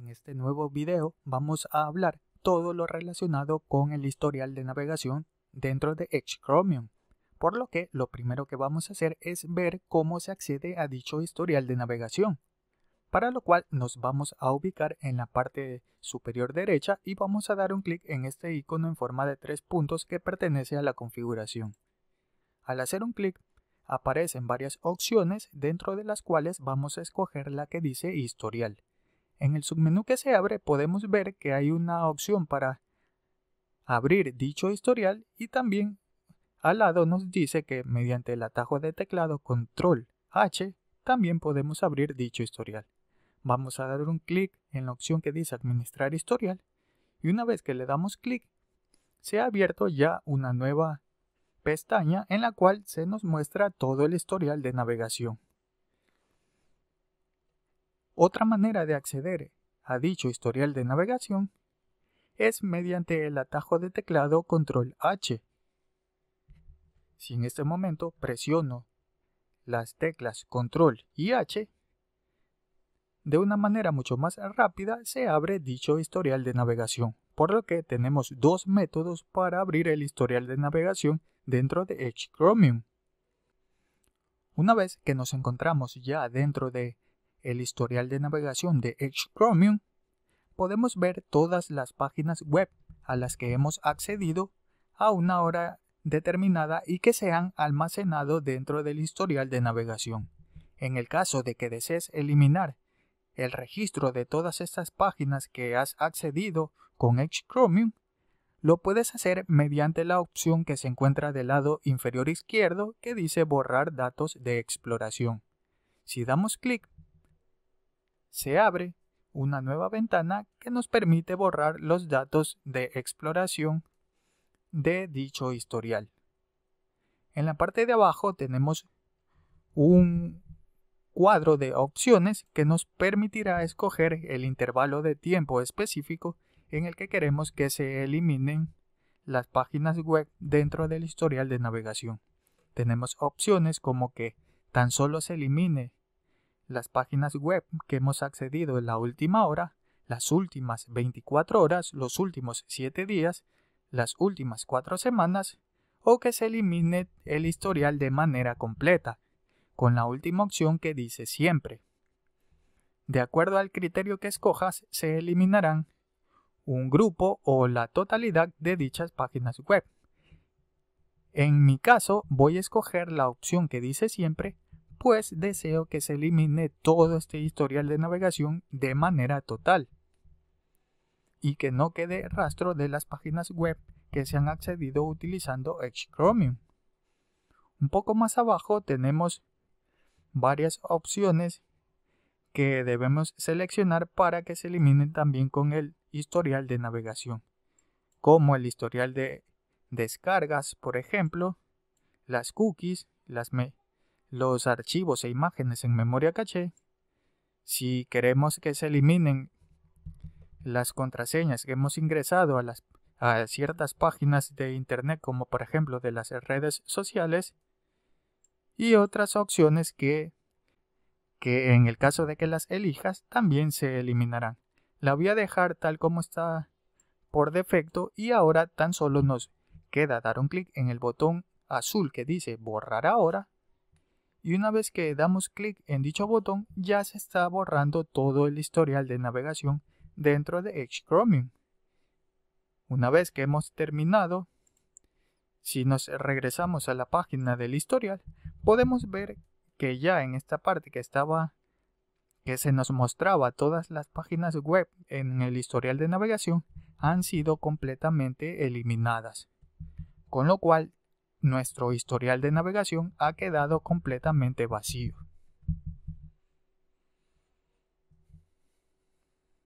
En este nuevo video vamos a hablar todo lo relacionado con el historial de navegación dentro de Edge Chromium, por lo que lo primero que vamos a hacer es ver cómo se accede a dicho historial de navegación, para lo cual nos vamos a ubicar en la parte superior derecha y vamos a dar un clic en este icono en forma de tres puntos que pertenece a la configuración. Al hacer un clic aparecen varias opciones dentro de las cuales vamos a escoger la que dice historial. En el submenú que se abre podemos ver que hay una opción para abrir dicho historial y también al lado nos dice que mediante el atajo de teclado control H también podemos abrir dicho historial. Vamos a dar un clic en la opción que dice administrar historial y una vez que le damos clic se ha abierto ya una nueva pestaña en la cual se nos muestra todo el historial de navegación. Otra manera de acceder a dicho historial de navegación es mediante el atajo de teclado control H. Si en este momento presiono las teclas control y H, de una manera mucho más rápida se abre dicho historial de navegación, por lo que tenemos dos métodos para abrir el historial de navegación dentro de Edge Chromium. Una vez que nos encontramos ya dentro de el historial de navegación de Edge Chromium, podemos ver todas las páginas web a las que hemos accedido a una hora determinada y que se han almacenado dentro del historial de navegación. En el caso de que desees eliminar el registro de todas estas páginas que has accedido con Edge Chromium, lo puedes hacer mediante la opción que se encuentra del lado inferior izquierdo que dice borrar datos de exploración. Si damos clic, se abre una nueva ventana que nos permite borrar los datos de exploración de dicho historial. En la parte de abajo tenemos un cuadro de opciones que nos permitirá escoger el intervalo de tiempo específico en el que queremos que se eliminen las páginas web dentro del historial de navegación. Tenemos opciones como que tan solo se elimine las páginas web que hemos accedido en la última hora, las últimas 24 horas, los últimos 7 días, las últimas 4 semanas, o que se elimine el historial de manera completa, con la última opción que dice siempre. De acuerdo al criterio que escojas, se eliminarán un grupo o la totalidad de dichas páginas web. En mi caso, voy a escoger la opción que dice siempre pues deseo que se elimine todo este historial de navegación de manera total y que no quede rastro de las páginas web que se han accedido utilizando Edge Chromium. Un poco más abajo tenemos varias opciones que debemos seleccionar para que se eliminen también con el historial de navegación, como el historial de descargas, por ejemplo, las cookies, las, los archivos e imágenes en memoria caché, si queremos que se eliminen las contraseñas que hemos ingresado a, a ciertas páginas de Internet, como por ejemplo de las redes sociales, y otras opciones que, que en el caso de que las elijas también se eliminarán. La voy a dejar tal como está por defecto y ahora tan solo nos queda dar un clic en el botón azul que dice borrar ahora y una vez que damos clic en dicho botón ya se está borrando todo el historial de navegación dentro de Edge Chromium. Una vez que hemos terminado, si nos regresamos a la página del historial, podemos ver que ya en esta parte que estaba que se nos mostraba todas las páginas web en el historial de navegación han sido completamente eliminadas. Con lo cual nuestro historial de navegación ha quedado completamente vacío.